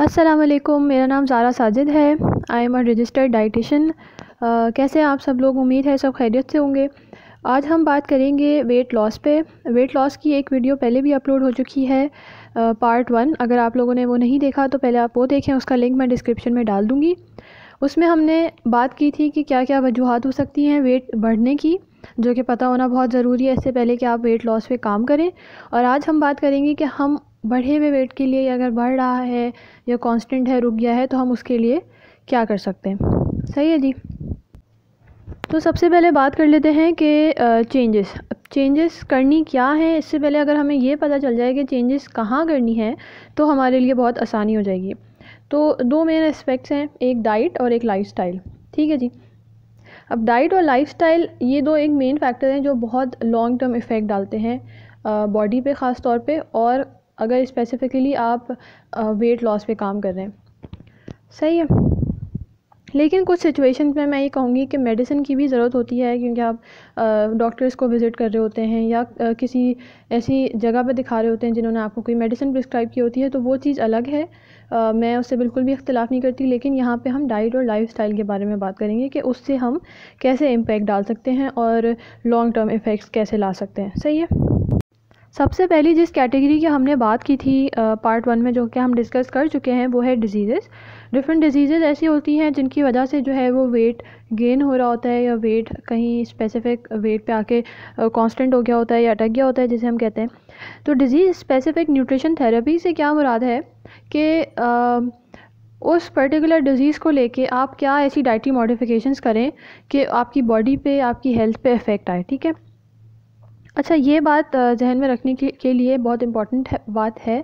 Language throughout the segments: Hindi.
असलम मेरा नाम जारा साजिद है I am a registered dietitian कैसे आप सब लोग उम्मीद है सब खैरियत से होंगे आज हम बात करेंगे वेट लॉस पे वेट लॉस की एक वीडियो पहले भी अपलोड हो चुकी है पार्ट वन अगर आप लोगों ने वो नहीं देखा तो पहले आप वो देखें उसका लिंक मैं डिस्क्रिप्शन में डाल दूँगी उसमें हमने बात की थी कि क्या क्या वजूहत हो सकती हैं वेट बढ़ने की जो कि पता होना बहुत ज़रूरी है इससे पहले कि आप वेट लॉस पे काम करें और आज हम बात करेंगे कि हम बढ़े हुए वेट के लिए अगर बढ़ रहा है या कांस्टेंट है रुक गया है तो हम उसके लिए क्या कर सकते हैं सही है जी तो सबसे पहले बात कर लेते हैं कि चेंजेस चेंजेस करनी क्या है इससे पहले अगर हमें ये पता चल जाए कि चेंजेस कहाँ करनी है तो हमारे लिए बहुत आसानी हो जाएगी तो दो मेन एस्पेक्ट्स हैं एक डाइट और एक लाइफस्टाइल ठीक है जी अब डाइट और लाइफस्टाइल ये दो एक मेन फैक्टर हैं जो बहुत लॉन्ग टर्म इफ़ेक्ट डालते हैं बॉडी पे ख़ास तौर पे और अगर स्पेसिफ़िकली आप वेट लॉस पे काम कर रहे हैं सही है लेकिन कुछ सिचुएशन में मैं ये कहूँगी कि मेडिसिन की भी ज़रूरत होती है क्योंकि आप डॉक्टर्स को विज़िट कर रहे होते हैं या आ, किसी ऐसी जगह पर दिखा रहे होते हैं जिन्होंने आपको कोई मेडिसिन प्रिस्क्राइब की होती है तो वो चीज़ अलग है आ, मैं उससे बिल्कुल भी इख्तलाफ़ नहीं करती लेकिन यहाँ पे हम डाइट और लाइफ के बारे में बात करेंगे कि उससे हम कैसे इम्पेक्ट डाल सकते हैं और लॉन्ग टर्म इफ़ेक्ट्स कैसे ला सकते हैं सही है सबसे पहली जिस कैटेगरी की हमने बात की थी पार्ट वन में जो कि हम डिस्कस कर चुके हैं वो है डिजीज़ेस डिफरेंट डिजीज़ ऐसी होती हैं जिनकी वजह से जो है वो वेट गेन हो रहा होता है या वेट कहीं स्पेसिफिक वेट पे आके कांस्टेंट हो गया होता है या अटक गया होता है जिसे हम कहते हैं तो डिज़ीज़ स्पेसिफिक न्यूट्रिशन थेरेपी से क्या मुराद है कि उस पर्टिकुलर डिज़ीज़ को लेके आप क्या ऐसी डाइटरी मॉडिफिकेशंस करें कि आपकी बॉडी पे आपकी हेल्थ पे इफ़ेक्ट आए ठीक है अच्छा ये बात जहन में रखने के, के लिए बहुत इम्पॉर्टेंट बात है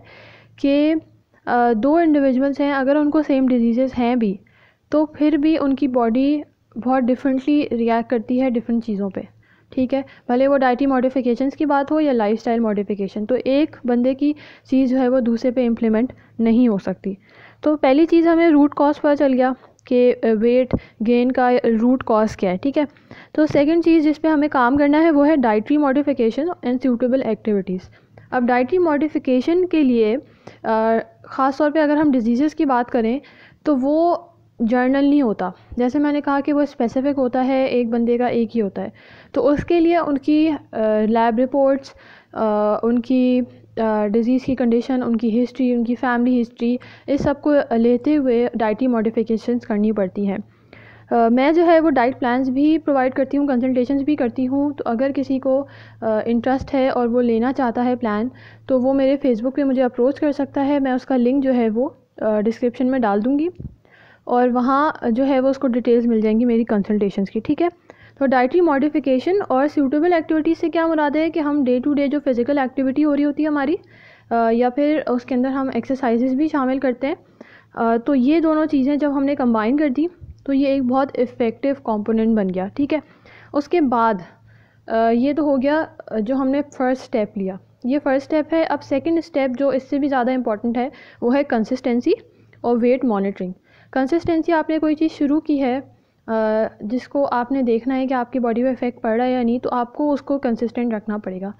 कि दो इंडिविजुअल्स हैं अगर उनको सेम डिजीज़ हैं भी तो फिर भी उनकी बॉडी बहुत डिफरेंटली रिएक्ट करती है डिफरेंट चीज़ों पे ठीक है भले वो डाइटी मॉडिफ़िकेशन की बात हो या लाइफ स्टाइल मॉडिफिकेशन तो एक बंदे की चीज़ जो है वो दूसरे पे इम्प्लीमेंट नहीं हो सकती तो पहली चीज़ हमें रूट कॉज पर चल गया के वेट गेन का रूट कॉज क्या है ठीक है तो सेकंड चीज़ जिस पे हमें काम करना है वो है dietary modification and suitable activities अब डाइटरी मॉडिफिकेशन के लिए ख़ास तौर पे अगर हम डिजीज़ की बात करें तो वो जर्नल नहीं होता जैसे मैंने कहा कि वो स्पेसिफ़िक होता है एक बंदे का एक ही होता है तो उसके लिए उनकी लैब रिपोर्ट्स उनकी डिज़ीज़ की कंडीशन उनकी हिस्ट्री उनकी फैमिली हिस्ट्री इस सब को लेते हुए डाइटी मॉडिफ़िकेशन करनी पड़ती हैं Uh, मैं जो है वो डाइट प्लान्स भी प्रोवाइड करती हूँ कंसल्टेशंस भी करती हूँ तो अगर किसी को इंटरेस्ट uh, है और वो लेना चाहता है प्लान तो वो मेरे फेसबुक पे मुझे अप्रोच कर सकता है मैं उसका लिंक जो है वो डिस्क्रिप्शन uh, में डाल दूँगी और वहाँ जो है वो उसको डिटेल्स मिल जाएंगी मेरी कंसल्टेशंस की ठीक है तो डाइटरी मॉडिफिकेशन और सूटेबल एक्टिविटीज से क्या मुराद है कि हम डे टू डे जो फिज़िकल एक्टिविटी हो रही होती है हमारी या फिर उसके अंदर हम एक्सरसाइज़ भी शामिल करते हैं तो ये दोनों चीज़ें जब हमने कंबाइन कर दी तो ये एक बहुत इफ़ेक्टिव कॉम्पोनेंट बन गया ठीक है उसके बाद ये तो हो गया जो हमने फ़र्स्ट स्टेप लिया ये फ़र्स्ट स्टेप है अब सेकेंड स्टेप जो इससे भी ज़्यादा इंपॉर्टेंट है वो है कंसिस्टेंसी और वेट मॉनिटरिंग कंसिस्टेंसी आपने कोई चीज़ शुरू की है जिसको आपने देखना है कि आपकी बॉडी पर इफ़ेक्ट पड़ रहा है या नहीं तो आपको उसको कंसिस्टेंट रखना पड़ेगा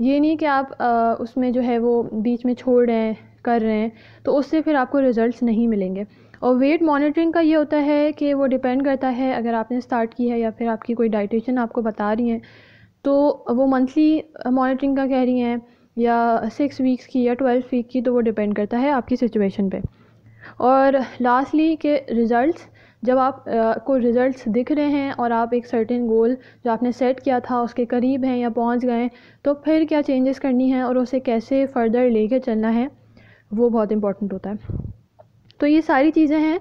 ये नहीं कि आप उसमें जो है वो बीच में छोड़ रहे हैं कर रहे हैं तो उससे फिर आपको रिज़ल्ट नहीं मिलेंगे और वेट मॉनिटरिंग का ये होता है कि वो डिपेंड करता है अगर आपने स्टार्ट की है या फिर आपकी कोई डाइटेशन आपको बता रही हैं तो वो मंथली मॉनिटरिंग का कह रही हैं या सिक्स वीक्स की या ट्वेल्व वीक की तो वो डिपेंड करता है आपकी सिचुएशन पे और लास्टली के रिज़ल्ट्स जब आप आ, को रिज़ल्ट्स दिख रहे हैं और आप एक सर्टेन गोल जो आपने सेट किया था उसके करीब हैं या पहुंच गए तो फिर क्या चेंजेस करनी है और उसे कैसे फ़र्दर लेके चलना है वो बहुत इम्पॉर्टेंट होता है तो ये सारी चीज़ें हैं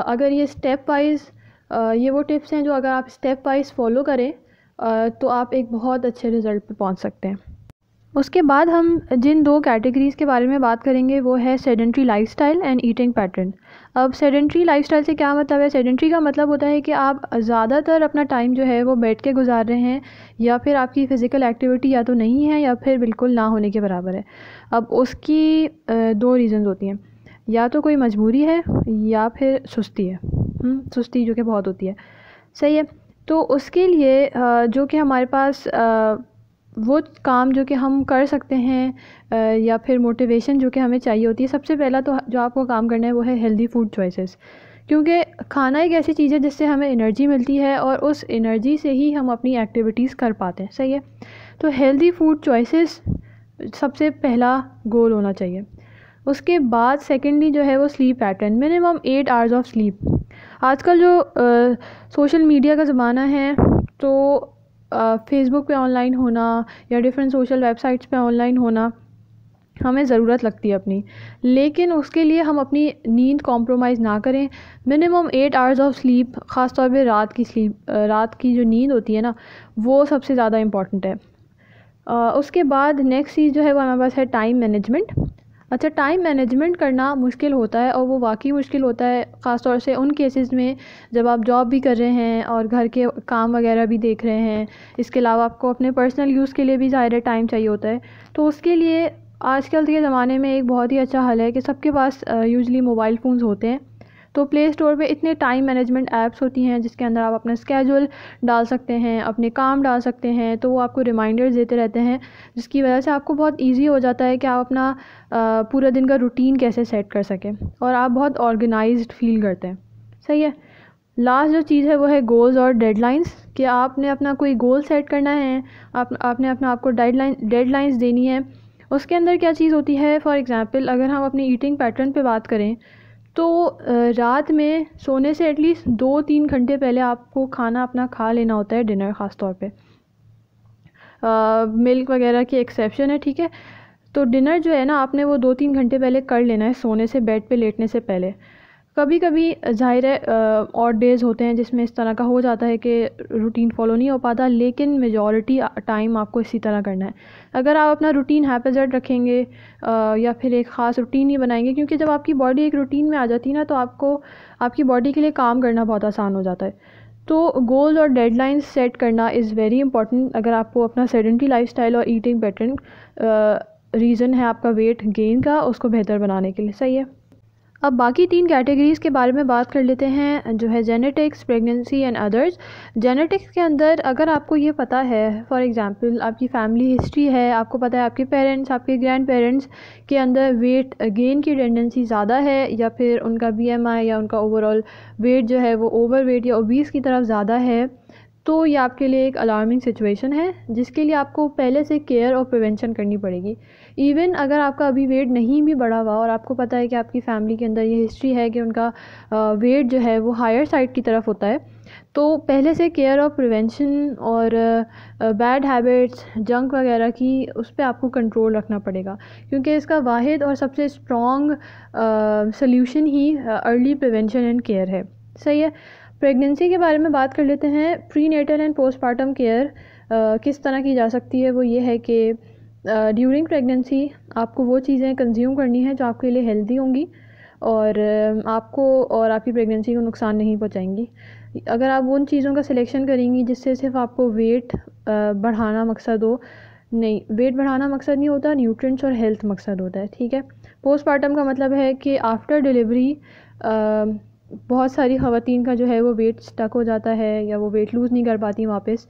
अगर ये स्टेप वाइज ये वो टिप्स हैं जो अगर आप स्टेप वाइज फॉलो करें तो आप एक बहुत अच्छे रिज़ल्ट पर पहुँच सकते हैं उसके बाद हम जिन दो कैटेगरीज़ के बारे में बात करेंगे वो है sedentary lifestyle and eating pattern अब सेडेंट्री लाइफस्टाइल से क्या मतलब है सेडेंट्री का मतलब होता है कि आप ज़्यादातर अपना टाइम जो है वो बैठ के गुजार रहे हैं या फिर आपकी फ़िज़िकल एक्टिविटी या तो नहीं है या फिर बिल्कुल ना होने के बराबर है अब उसकी दो रीज़न्स होती हैं या तो कोई मजबूरी है या फिर सुस्ती है हम्म, सुस्ती जो कि बहुत होती है सही है तो उसके लिए जो कि हमारे पास वो काम जो कि हम कर सकते हैं या फिर मोटिवेशन जो कि हमें चाहिए होती है सबसे पहला तो जो आपको काम करना है वो है हेल्दी फूड चॉइसेस क्योंकि खाना एक ऐसी चीज़ है जिससे हमें एनर्जी मिलती है और उस एनर्जी से ही हम अपनी एक्टिविटीज़ कर पाते हैं सही है तो हेल्दी फूड चॉइसेस सबसे पहला गोल होना चाहिए उसके बाद सेकेंडली जो है वो sleep pattern minimum eight hours of sleep आजकल जो सोशल मीडिया का ज़माना है तो फेसबुक पे ऑनलाइन होना या डिफरेंट सोशल वेबसाइट्स पे ऑनलाइन होना हमें ज़रूरत लगती है अपनी लेकिन उसके लिए हम अपनी नींद कॉम्प्रोमाइज़ ना करें minimum eight hours of sleep ख़ास तौर रात की स्लीप रात की जो नींद होती है ना वो सबसे ज़्यादा इम्पॉर्टेंट है आ, उसके बाद नेक्स्ट चीज़ जो है वो हमारे पास है टाइम मैनेजमेंट अच्छा टाइम मैनेजमेंट करना मुश्किल होता है और वो वाकई मुश्किल होता है ख़ास तौर से उन केसेस में जब आप जॉब भी कर रहे हैं और घर के काम वगैरह भी देख रहे हैं इसके अलावा आपको अपने पर्सनल यूज़ के लिए भी ज़ाहिर टाइम चाहिए होता है तो उसके लिए आजकल के ज़माने में एक बहुत ही अच्छा हल है कि सबके पास यूजली मोबाइल फ़ोन्स होते हैं तो प्ले स्टोर पर इतने टाइम मैनेजमेंट ऐप्स होती हैं जिसके अंदर आप अपना स्केजुअल डाल सकते हैं अपने काम डाल सकते हैं तो वो आपको रिमाइंडर्स देते रहते हैं जिसकी वजह से आपको बहुत ईजी हो जाता है कि आप अपना पूरा दिन का रूटीन कैसे सेट कर सकें और आप बहुत ऑर्गेनाइज फील करते हैं सही है लास्ट जो चीज़ है वो है गोल्स और डेडलाइंस कि आपने अपना कोई गोल सेट करना है आप आपने अपना आपको डेडलाइन डेडलाइंस देनी है उसके अंदर क्या चीज़ होती है फॉर एग्ज़ाम्पल अगर हम अपनी ईटिंग पैटर्न पे बात करें तो रात में सोने से एटलीस्ट दो तीन घंटे पहले आपको खाना अपना खा लेना होता है डिनर ख़ास तौर पे मिल्क वगैरह की एक्सेप्शन है ठीक है तो डिनर जो है ना आपने वो दो तीन घंटे पहले कर लेना है सोने से बेड पे लेटने से पहले कभी कभी ज़ाहिर है और डेज़ होते हैं जिसमें इस तरह का हो जाता है कि रूटीन फॉलो नहीं हो पाता लेकिन मेजॉरिटी टाइम आपको इसी तरह करना है अगर आप अपना रूटीन हैपेजर्ड रखेंगे या फिर एक ख़ास रूटीन ही बनाएंगे क्योंकि जब आपकी बॉडी एक रूटीन में आ जाती है ना तो आपको आपकी बॉडी के लिए काम करना बहुत आसान हो जाता है तो गोल्स और डेडलाइंस सेट करना इज़ वेरी इंपॉर्टेंट अगर आपको अपना सेडेंट्री लाइफस्टाइल और ईटिंग पैटर्न रीज़न है आपका वेट गेन का उसको बेहतर बनाने के लिए सही है अब बाकी तीन कैटेगरीज़ के बारे में बात कर लेते हैं जो है genetics pregnancy and others genetics के अंदर अगर आपको ये पता है फॉर एग्जांपल आपकी फैमिली हिस्ट्री है आपको पता है आपके पेरेंट्स आपके ग्रैंड पेरेंट्स के अंदर वेट गेन की टेंडेंसी ज़्यादा है या फिर उनका बी या उनका ओवरऑल वेट जो है वो ओवर वेट या ओबीस की तरफ ज़्यादा है तो ये आपके लिए एक अलार्मिंग सिचुएशन है जिसके लिए आपको पहले से केयर और प्रिवेंशन करनी पड़ेगी इवन अगर आपका अभी वेट नहीं भी बढ़ा हुआ और आपको पता है कि आपकी फ़ैमिली के अंदर ये हिस्ट्री है कि उनका वेट जो है वो हायर साइड की तरफ होता है तो पहले से केयर और प्रिवेंशन और बैड हैबिट्स जंक वगैरह की उस पर आपको कंट्रोल रखना पड़ेगा क्योंकि इसका वाद और सबसे स्ट्रॉन्ग सोल्यूशन ही अर्ली प्रिवेंशन एंड केयर है सही है प्रेगनेंसी के बारे में बात कर लेते हैं प्री एंड पोस्टमार्टम केयर किस तरह की जा सकती है वो ये है कि ड्यूरिंग प्रेगनेंसी आपको वो चीज़ें कंज्यूम करनी है जो आपके लिए हेल्दी होंगी और आपको और आपकी प्रेगनेंसी को नुकसान नहीं पहुंचाएंगी अगर आप उन चीज़ों का सिलेक्शन करेंगी जिससे सिर्फ आपको वेट बढ़ाना मकसद हो नहीं वेट बढ़ाना मकसद नहीं होता न्यूट्रिएंट्स और हेल्थ मकसद होता है ठीक है पोस्टमार्टम का मतलब है कि आफ्टर डिलीवरी बहुत सारी खातन का जो है वो वेट स्टक हो जाता है या वो वेट लूज़ नहीं कर पाती वापस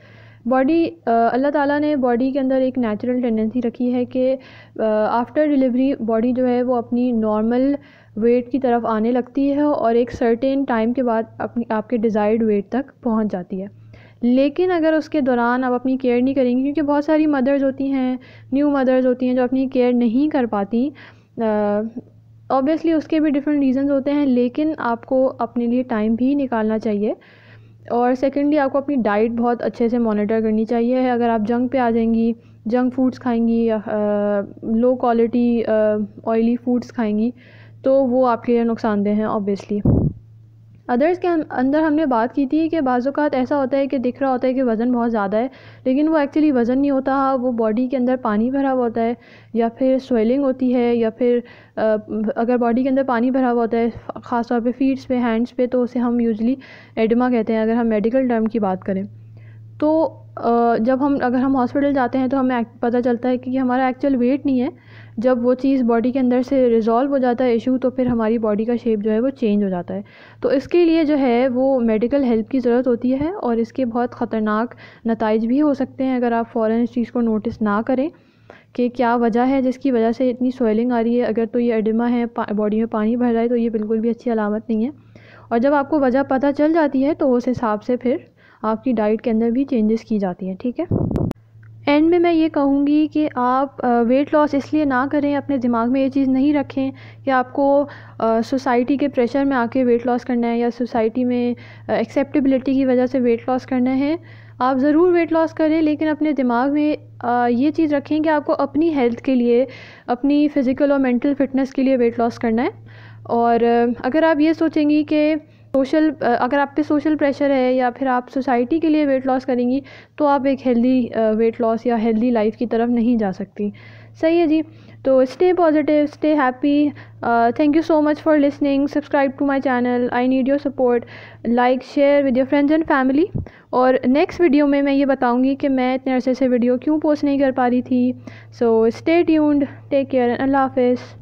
बॉडी अल्लाह ताला ने बॉडी के अंदर एक नेचुरल टेंडेंसी रखी है कि आफ्टर डिलीवरी बॉडी जो है वो अपनी नॉर्मल वेट की तरफ आने लगती है और एक सर्टेन टाइम के बाद अपनी आपके डिज़ायर्ड वेट तक पहुंच जाती है लेकिन अगर उसके दौरान आप अपनी केयर नहीं करेंगी क्योंकि बहुत सारी मदर्स होती हैं न्यू मदर्स होती हैं जो अपनी केयर नहीं कर पाती आ, ऑब्वियसली उसके भी डिफरेंट रीज़न्स होते हैं लेकिन आपको अपने लिए टाइम भी निकालना चाहिए और सेकेंडली आपको अपनी डाइट बहुत अच्छे से मॉनिटर करनी चाहिए अगर आप जंक पे आ जाएंगी जंक फूड्स खाएंगी लो क्वालिटी ऑयली फूड्स खाएंगी तो वो आपके लिए नुकसानदेह हैं ऑब्वियसली अदर्स के अं-, अंदर हमने बात की थी कि बाज़ात ऐसा होता है कि दिख रहा होता है कि वज़न बहुत ज़्यादा है लेकिन वो एक्चुअली वज़न नहीं होता वो बॉडी के अंदर पानी भरा हुआ होता है या फिर स्वेलिंग होती है या फिर अगर बॉडी के अंदर पानी भरा हुआ होता है ख़ासतौर पर फ़ीट्स पे हैंड्स पे तो उसे हम यूजली एडमा कहते हैं अगर हम मेडिकल टर्म की बात करें तो जब हम अगर हम हॉस्पिटल जाते हैं तो हमें पता चलता है कि हमारा एक्चुअल वेट नहीं है जब वो चीज़ बॉडी के अंदर से रिज़ॉल्व हो जाता है इशू तो फिर हमारी बॉडी का शेप जो है वो चेंज हो जाता है तो इसके लिए जो है वो मेडिकल हेल्प की ज़रूरत होती है और इसके बहुत ख़तरनाक नतज भी हो सकते हैं अगर आप फ़ौर इस चीज़ को नोटिस ना करें कि क्या वजह है जिसकी वजह से इतनी स्वेलिंग आ रही है अगर तो ये एडिमा है बॉडी में पानी भर रहा है तो ये बिल्कुल भी अच्छी अलामत नहीं है और जब आपको वजह पता चल जाती है तो उस हिसाब से फिर आपकी डाइट के अंदर भी चेंजेस की जाती हैं ठीक है एंड में मैं ये कहूँगी कि आप वेट लॉस इसलिए ना करें अपने दिमाग में ये चीज़ नहीं रखें कि आपको सोसाइटी के प्रेशर में आके वेट लॉस करना है या सोसाइटी में एक्सेप्टेबिलिटी की वजह से वेट लॉस करना है आप ज़रूर वेट लॉस करें लेकिन अपने दिमाग में ये चीज़ रखें कि आपको अपनी हेल्थ के लिए अपनी फ़िज़िकल और मेंटल फिटनेस के लिए वेट लॉस करना है और अगर आप ये सोचेंगी कि सोशल अगर आप पे सोशल प्रेशर है या फिर आप सोसाइटी के लिए वेट लॉस करेंगी तो आप एक हेल्दी वेट लॉस या हेल्दी लाइफ की तरफ नहीं जा सकती सही है जी तो stay positive stay happy thank you so much for listening subscribe to my channel I need your support like share with your friends and family और नेक्स्ट वीडियो में मैं ये बताऊंगी कि मैं इतने अरसे से वीडियो क्यों पोस्ट नहीं कर पा रही थी so stay tuned take care and अल्लाह हाफिज़